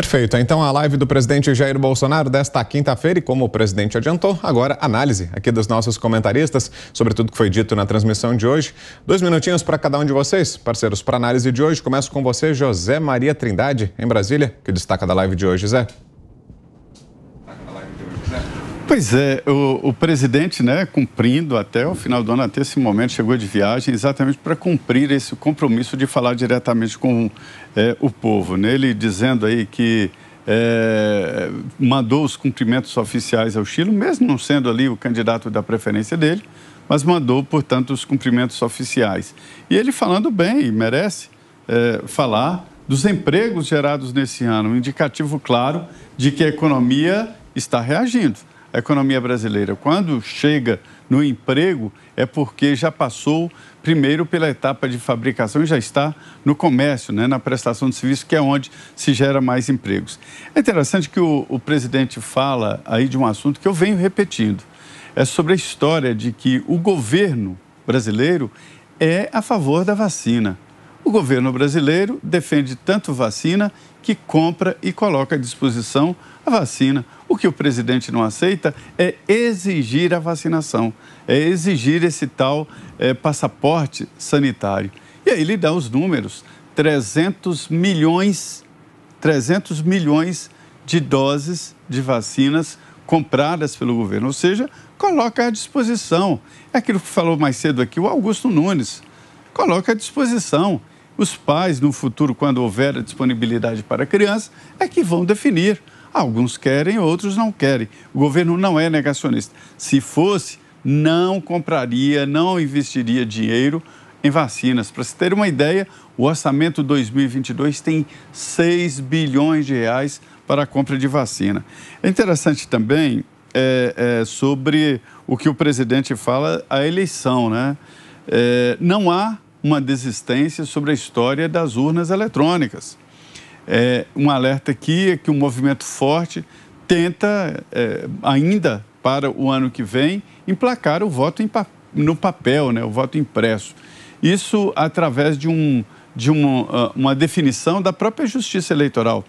Perfeito. Então, a live do presidente Jair Bolsonaro desta quinta-feira, e como o presidente adiantou, agora análise aqui dos nossos comentaristas sobre tudo que foi dito na transmissão de hoje. Dois minutinhos para cada um de vocês, parceiros, para a análise de hoje. Começo com você, José Maria Trindade, em Brasília, que destaca da live de hoje, Zé. Destaca da live de hoje, Zé. Pois é, o, o, presidente, né, cumprindo até o final do ano, até esse momento, chegou de viagem exatamente para cumprir esse compromisso de falar diretamente com é, o povo. Né? Ele dizendo aí que é, mandou os cumprimentos oficiais ao Chile, mesmo não sendo ali o candidato da preferência dele, mas mandou, portanto, os cumprimentos oficiais. E ele falando bem, e merece é, falar dos empregos gerados nesse ano, um indicativo claro de que a economia está reagindo a economia brasileira. Quando chega no emprego, é porque já passou primeiro pela etapa de fabricação e já está no comércio, né, na prestação de serviço, que é onde se gera mais empregos. É interessante que o, o presidente fala aí de um assunto que eu venho repetindo. É sobre a história de que o governo brasileiro é a favor da vacina. O governo brasileiro defende tanto vacina que compra e coloca à disposição a vacina. O que o presidente não aceita é exigir a vacinação, é exigir esse tal é, passaporte sanitário. E aí ele dá os números: 300 milhões, 300 milhões de doses de vacinas compradas pelo governo, ou seja, coloca à disposição. É aquilo que falou mais cedo aqui o Augusto Nunes. Coloca à disposição. Os pais, no futuro, quando houver a disponibilidade para a criança, é que vão definir. Alguns querem, outros não querem. O governo não é negacionista. Se fosse, não compraria, não investiria dinheiro em vacinas. Para se ter uma ideia, o orçamento 2022 tem 6 bilhões de reais para a compra de vacina. É interessante também é, é, sobre o que o presidente fala, a eleição, né? É, não há uma desistência sobre a história das urnas eletrônicas. É, um alerta aqui é que um movimento forte tenta, é, ainda para o ano que vem, emplacar o voto em, no papel, né, o voto impresso. Isso através de, um, de uma, ah, uma definição da própria Justiça Eleitoral.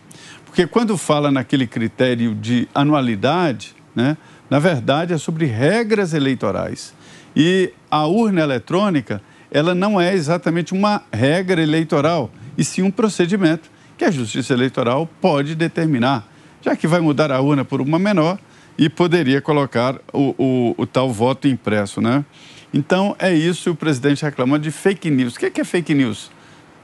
Porque quando fala naquele critério de anualidade, né, na verdade é sobre regras eleitorais. E a urna eletrônica ela não é exatamente uma regra eleitoral, e sim um procedimento que a Justiça Eleitoral pode determinar, já que vai mudar a urna por uma menor e poderia colocar o, o, o tal voto impresso, né? Então, é isso que o presidente reclama de fake news. O que é, que é fake news?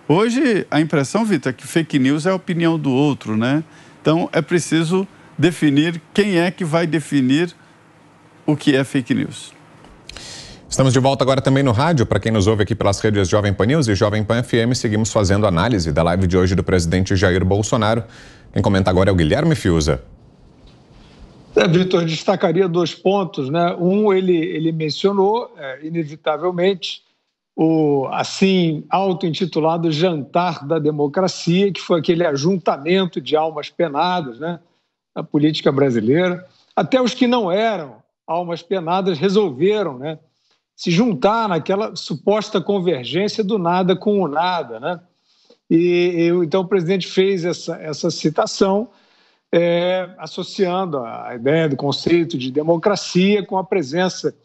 Hoje, a impressão, Vitor, é que fake news é a opinião do outro, né? Então, é preciso definir quem é que vai definir o que é fake news. Estamos de volta agora também no rádio. Para quem nos ouve aqui pelas redes Jovem Pan News e Jovem Pan FM, seguimos fazendo análise da live de hoje do presidente Jair Bolsonaro. Quem comenta agora é o Guilherme Fiuza. É, Vitor, destacaria dois pontos. Né? Um, ele, ele mencionou, é, inevitavelmente, o assim auto-intitulado Jantar da Democracia, que foi aquele ajuntamento de almas penadas né? na política brasileira. Até os que não eram almas penadas resolveram né? se juntar naquela suposta convergência do nada com o nada, né? E, e então o presidente fez essa, essa citação, é, associando a ideia do conceito de democracia com a presença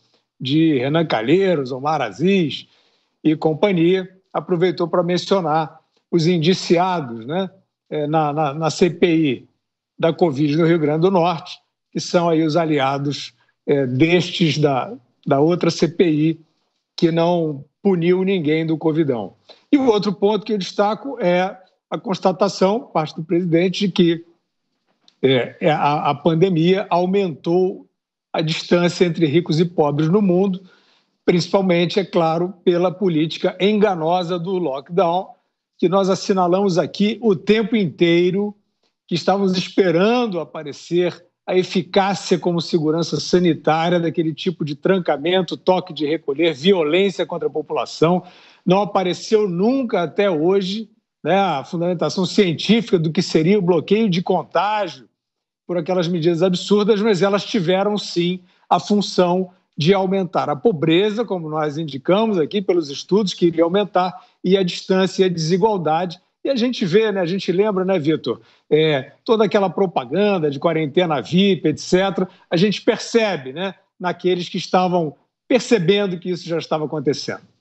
de Renan Calheiros, Omar Aziz e companhia, aproveitou para mencionar os indiciados né, é, na, na, na CPI da Covid no Rio Grande do Norte, que são aí os aliados é, destes da, da outra CPI que não puniu ninguém do Covidão. E o outro ponto que eu destaco é a constatação, parte do presidente, de que é, é, a, a pandemia aumentou a distância entre ricos e pobres no mundo, principalmente, é claro, pela política enganosa do lockdown, que nós assinalamos aqui o tempo inteiro, que estávamos esperando aparecer a eficácia como segurança sanitária daquele tipo de trancamento, toque de recolher, violência contra a população. Não apareceu nunca até hoje né, a fundamentação científica do que seria o bloqueio de contágio por aquelas medidas absurdas, mas elas tiveram sim a função de aumentar a pobreza, como nós indicamos aqui pelos estudos, que iria aumentar, e a distância e a desigualdade, e a gente vê, né, a gente lembra, né, Vitor, é, toda aquela propaganda de quarentena VIP, etc. A gente percebe né, naqueles que estavam percebendo que isso já estava acontecendo.